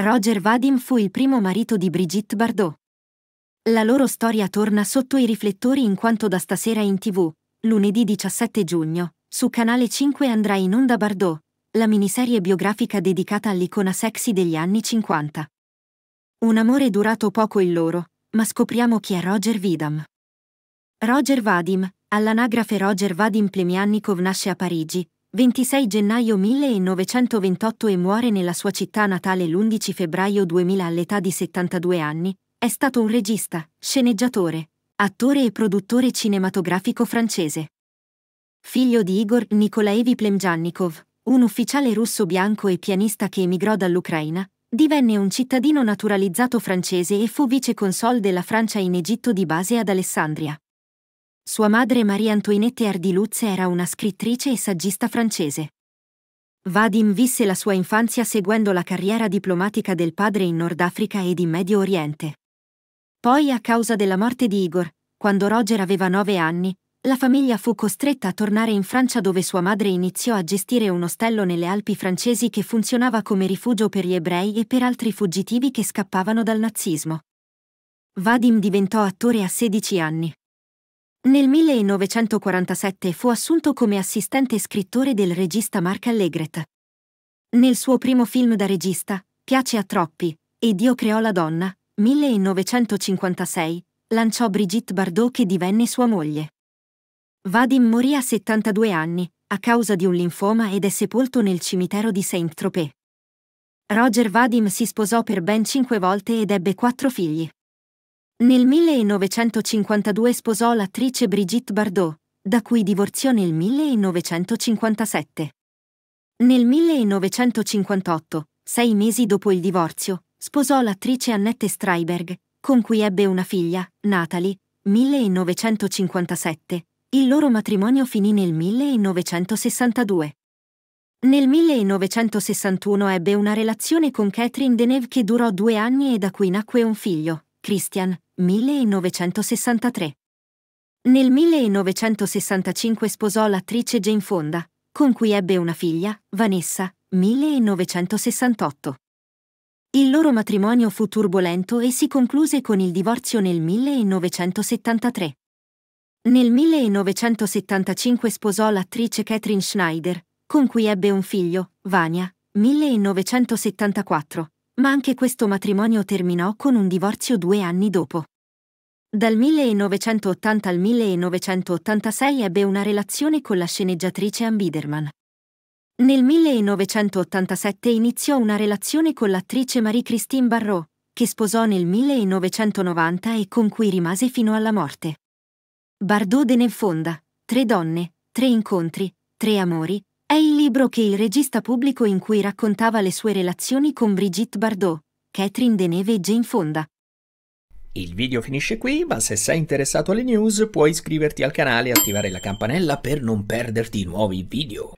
Roger Vadim fu il primo marito di Brigitte Bardot. La loro storia torna sotto i riflettori in quanto da stasera in tv, lunedì 17 giugno, su Canale 5 andrà in onda Bardot, la miniserie biografica dedicata all'icona sexy degli anni 50. Un amore durato poco il loro, ma scopriamo chi è Roger Vidam. Roger Vadim, all'anagrafe Roger Vadim Plemiannikov nasce a Parigi, 26 gennaio 1928 e muore nella sua città natale l'11 febbraio 2000 all'età di 72 anni, è stato un regista, sceneggiatore, attore e produttore cinematografico francese. Figlio di Igor Nikolaevi Plemjannikov, un ufficiale russo bianco e pianista che emigrò dall'Ucraina, divenne un cittadino naturalizzato francese e fu vice console della Francia in Egitto di base ad Alessandria. Sua madre marie Antoinette Ardiluz era una scrittrice e saggista francese. Vadim visse la sua infanzia seguendo la carriera diplomatica del padre in Nord Africa ed in Medio Oriente. Poi, a causa della morte di Igor, quando Roger aveva nove anni, la famiglia fu costretta a tornare in Francia dove sua madre iniziò a gestire un ostello nelle Alpi francesi che funzionava come rifugio per gli ebrei e per altri fuggitivi che scappavano dal nazismo. Vadim diventò attore a 16 anni. Nel 1947 fu assunto come assistente scrittore del regista Mark Allegret. Nel suo primo film da regista, Piace a troppi, e Dio creò la donna, 1956, lanciò Brigitte Bardot che divenne sua moglie. Vadim morì a 72 anni, a causa di un linfoma ed è sepolto nel cimitero di Saint-Tropez. Roger Vadim si sposò per ben cinque volte ed ebbe quattro figli. Nel 1952 sposò l'attrice Brigitte Bardot, da cui divorziò nel 1957. Nel 1958, sei mesi dopo il divorzio, sposò l'attrice Annette Streiberg, con cui ebbe una figlia, Natalie, 1957. Il loro matrimonio finì nel 1962. Nel 1961 ebbe una relazione con Catherine Deneuve che durò due anni e da cui nacque un figlio, Christian, 1963. Nel 1965 sposò l'attrice Jane Fonda, con cui ebbe una figlia, Vanessa, 1968. Il loro matrimonio fu turbolento e si concluse con il divorzio nel 1973. Nel 1975 sposò l'attrice Catherine Schneider, con cui ebbe un figlio, Vania, 1974, ma anche questo matrimonio terminò con un divorzio due anni dopo. Dal 1980 al 1986 ebbe una relazione con la sceneggiatrice Ann Biederman. Nel 1987 iniziò una relazione con l'attrice Marie-Christine Barrault, che sposò nel 1990 e con cui rimase fino alla morte. Bardot de fonda, tre donne, tre incontri, tre amori, è il libro che il regista pubblico in cui raccontava le sue relazioni con Brigitte Bardot, Catherine Deneve e Jane Fonda. Il video finisce qui, ma se sei interessato alle news puoi iscriverti al canale e attivare la campanella per non perderti nuovi video.